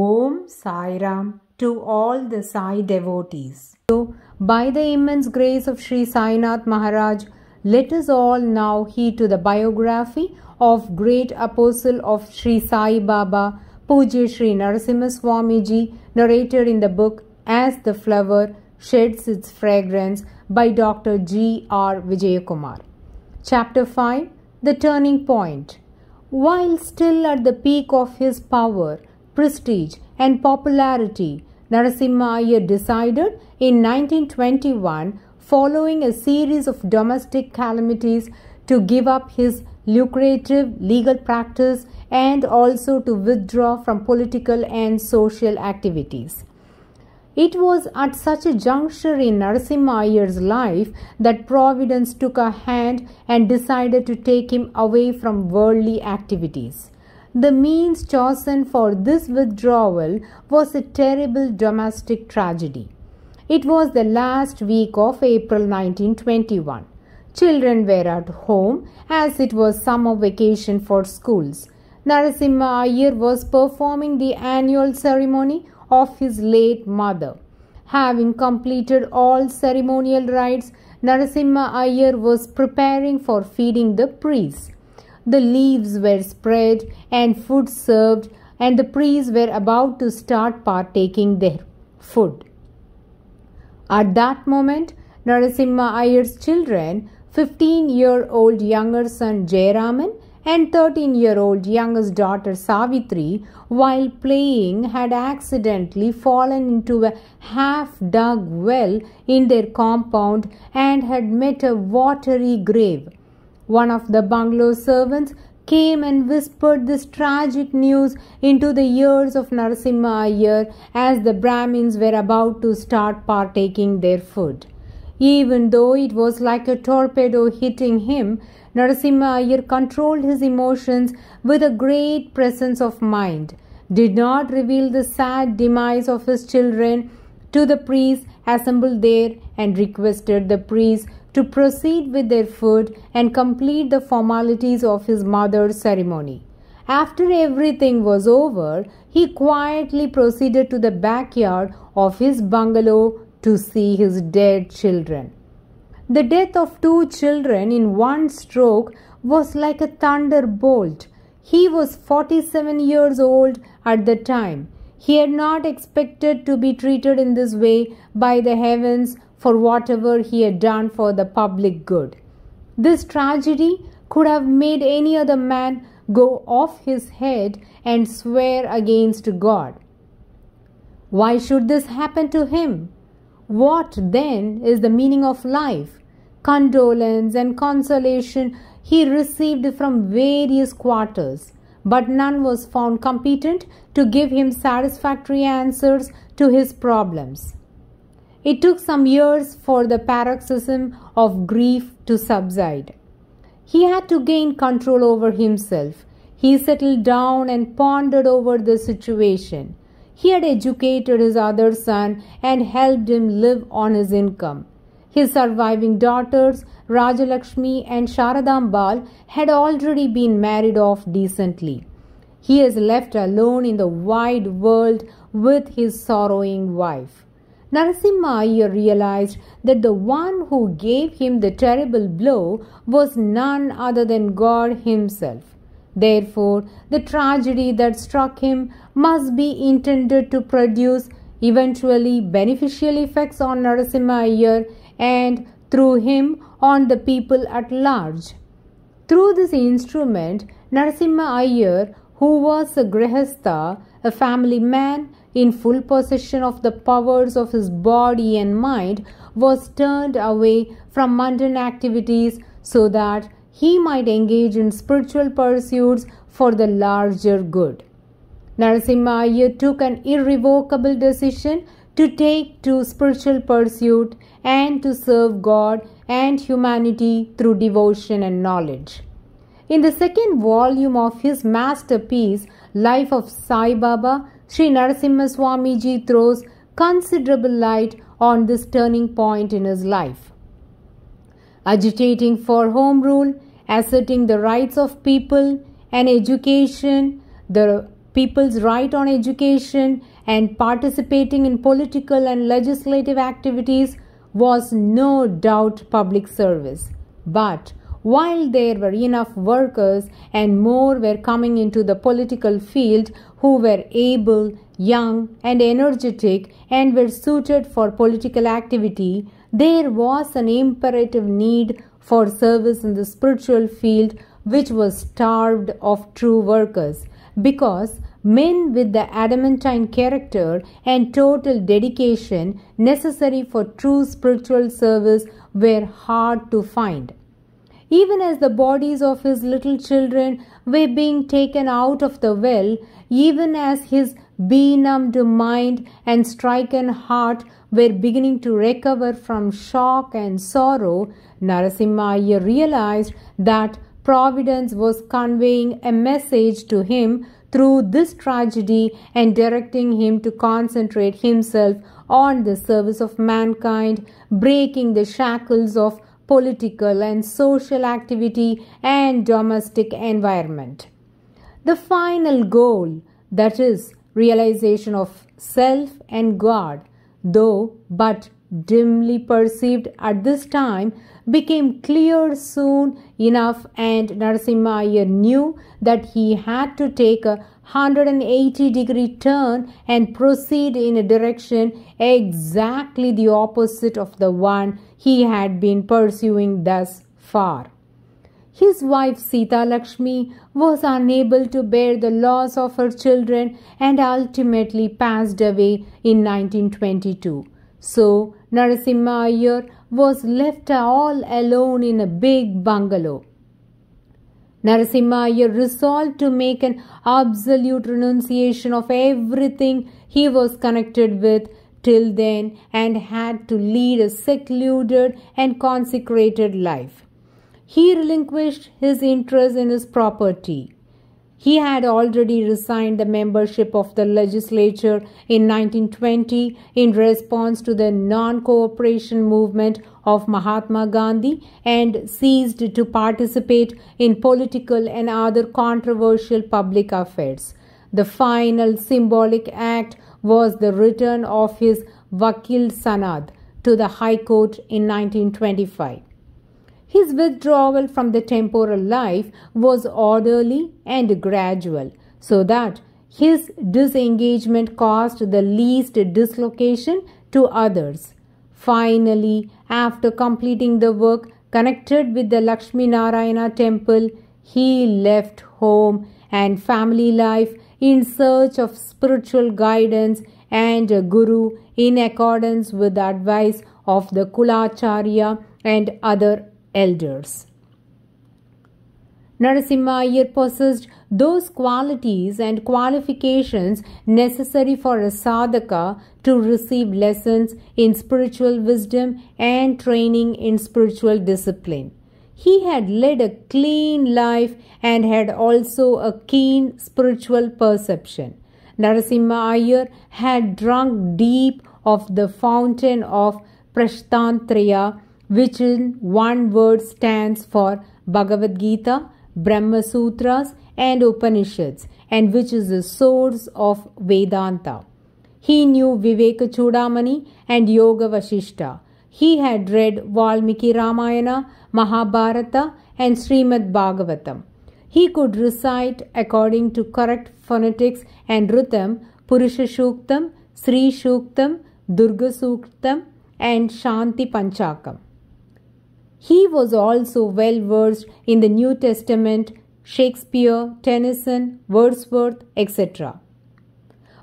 Om Sai Ram to all the Sai devotees. So, by the immense grace of Sri Sainath Maharaj, let us all now heed to the biography of great apostle of Sri Sai Baba, Puja Sri Narasimha Swamiji, narrated in the book As the Flower Sheds Its Fragrance by Dr. G. R. Vijayakumar. Chapter 5 The Turning Point While still at the peak of his power, prestige, and popularity, Narasimha decided in 1921, following a series of domestic calamities, to give up his lucrative legal practice and also to withdraw from political and social activities. It was at such a juncture in Narasimha life that Providence took a hand and decided to take him away from worldly activities. The means chosen for this withdrawal was a terrible domestic tragedy. It was the last week of April 1921. Children were at home as it was summer vacation for schools. Narasimha Iyer was performing the annual ceremony of his late mother. Having completed all ceremonial rites, Narasimha Iyer was preparing for feeding the priests the leaves were spread and food served, and the priests were about to start partaking their food. At that moment, Narasimha Iyer's children, 15 year old younger son Jayaraman and 13 year old youngest daughter Savitri, while playing, had accidentally fallen into a half dug well in their compound and had met a watery grave. One of the bungalow servants came and whispered this tragic news into the ears of Narasimha Iyer as the Brahmins were about to start partaking their food. Even though it was like a torpedo hitting him, Narasimha Iyer controlled his emotions with a great presence of mind, did not reveal the sad demise of his children to the priests assembled there, and requested the priests to proceed with their food and complete the formalities of his mother's ceremony. After everything was over, he quietly proceeded to the backyard of his bungalow to see his dead children. The death of two children in one stroke was like a thunderbolt. He was 47 years old at the time he had not expected to be treated in this way by the heavens for whatever he had done for the public good. This tragedy could have made any other man go off his head and swear against God. Why should this happen to him? What then is the meaning of life? Condolence and consolation he received from various quarters but none was found competent to give him satisfactory answers to his problems. It took some years for the paroxysm of grief to subside. He had to gain control over himself. He settled down and pondered over the situation. He had educated his other son and helped him live on his income. His surviving daughters, Rajalakshmi and Sharadambal, had already been married off decently. He is left alone in the wide world with his sorrowing wife. Narasimha Iyer realized that the one who gave him the terrible blow was none other than God Himself. Therefore, the tragedy that struck him must be intended to produce eventually beneficial effects on Narasimha Iyer and through him on the people at large. Through this instrument, Narasimha Iyer, who was a Grihastha, a family man, in full possession of the powers of his body and mind, was turned away from mundane activities so that he might engage in spiritual pursuits for the larger good. Narasimha Iyer took an irrevocable decision to take to spiritual pursuit and to serve God and humanity through devotion and knowledge. In the second volume of his masterpiece, Life of Sai Baba, Sri Narasimha Swamiji throws considerable light on this turning point in his life. Agitating for home rule, asserting the rights of people and education, the people's right on education, and participating in political and legislative activities was no doubt public service. But while there were enough workers and more were coming into the political field who were able, young, and energetic and were suited for political activity, there was an imperative need for service in the spiritual field which was starved of true workers because men with the adamantine character and total dedication necessary for true spiritual service were hard to find. Even as the bodies of his little children were being taken out of the well, even as his benumbed mind and stricken heart were beginning to recover from shock and sorrow, Narasimhaya realized that Providence was conveying a message to him through this tragedy and directing him to concentrate himself on the service of mankind, breaking the shackles of political and social activity and domestic environment. The final goal, that is, realization of self and God, though but dimly perceived at this time became clear soon enough and Narasimhaya knew that he had to take a 180 degree turn and proceed in a direction exactly the opposite of the one he had been pursuing thus far. His wife Sita Lakshmi was unable to bear the loss of her children and ultimately passed away in 1922. So, Narasimha Iyer was left all alone in a big bungalow. Narasimha Iyer resolved to make an absolute renunciation of everything he was connected with till then and had to lead a secluded and consecrated life. He relinquished his interest in his property. He had already resigned the membership of the legislature in 1920 in response to the non cooperation movement of Mahatma Gandhi and ceased to participate in political and other controversial public affairs. The final symbolic act was the return of his Vakil Sanad to the High Court in 1925. His withdrawal from the temporal life was orderly and gradual, so that his disengagement caused the least dislocation to others. Finally, after completing the work connected with the Lakshmi Narayana temple, he left home and family life in search of spiritual guidance and a guru in accordance with the advice of the Kulacharya and other elders. Narasimha Iyer possessed those qualities and qualifications necessary for a sadhaka to receive lessons in spiritual wisdom and training in spiritual discipline. He had led a clean life and had also a keen spiritual perception. Narasimha Iyer had drunk deep of the fountain of Prashtantreya which in one word stands for Bhagavad Gita, Brahma Sutras, and Upanishads, and which is the source of Vedanta. He knew Viveka Chudamani and Yoga Vashishta. He had read Valmiki Ramayana, Mahabharata, and Srimad Bhagavatam. He could recite according to correct phonetics and rhythm Purusha Shuktam, Sri Shuktam, Durga Suktam, and Shanti Panchakam. He was also well versed in the New Testament, Shakespeare, Tennyson, Wordsworth, etc.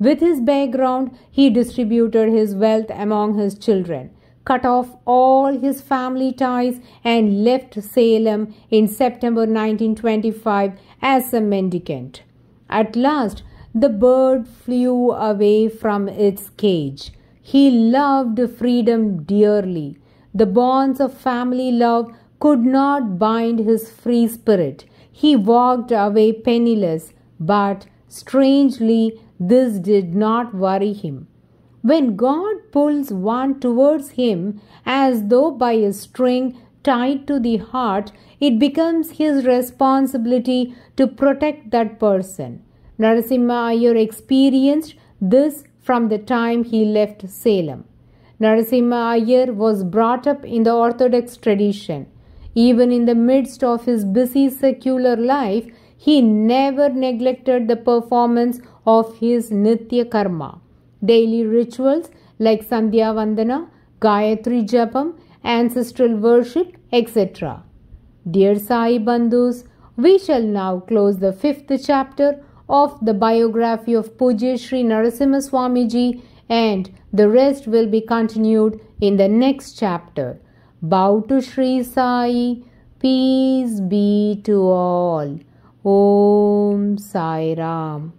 With his background, he distributed his wealth among his children, cut off all his family ties, and left Salem in September 1925 as a mendicant. At last, the bird flew away from its cage. He loved freedom dearly the bonds of family love could not bind his free spirit. He walked away penniless, but strangely, this did not worry him. When God pulls one towards him as though by a string tied to the heart, it becomes his responsibility to protect that person. Narasimha Iyer experienced this from the time he left Salem. Narasimha Ayer was brought up in the Orthodox tradition. Even in the midst of his busy secular life, he never neglected the performance of his Nitya Karma. Daily rituals like Sandhya Vandana, Gayatri Japam, ancestral worship, etc. Dear Sai Bandhus, we shall now close the fifth chapter of the biography of Pujya Sri Narasimha Swamiji and the rest will be continued in the next chapter. Bow to Sri Sai. Peace be to all. Om Sai Ram.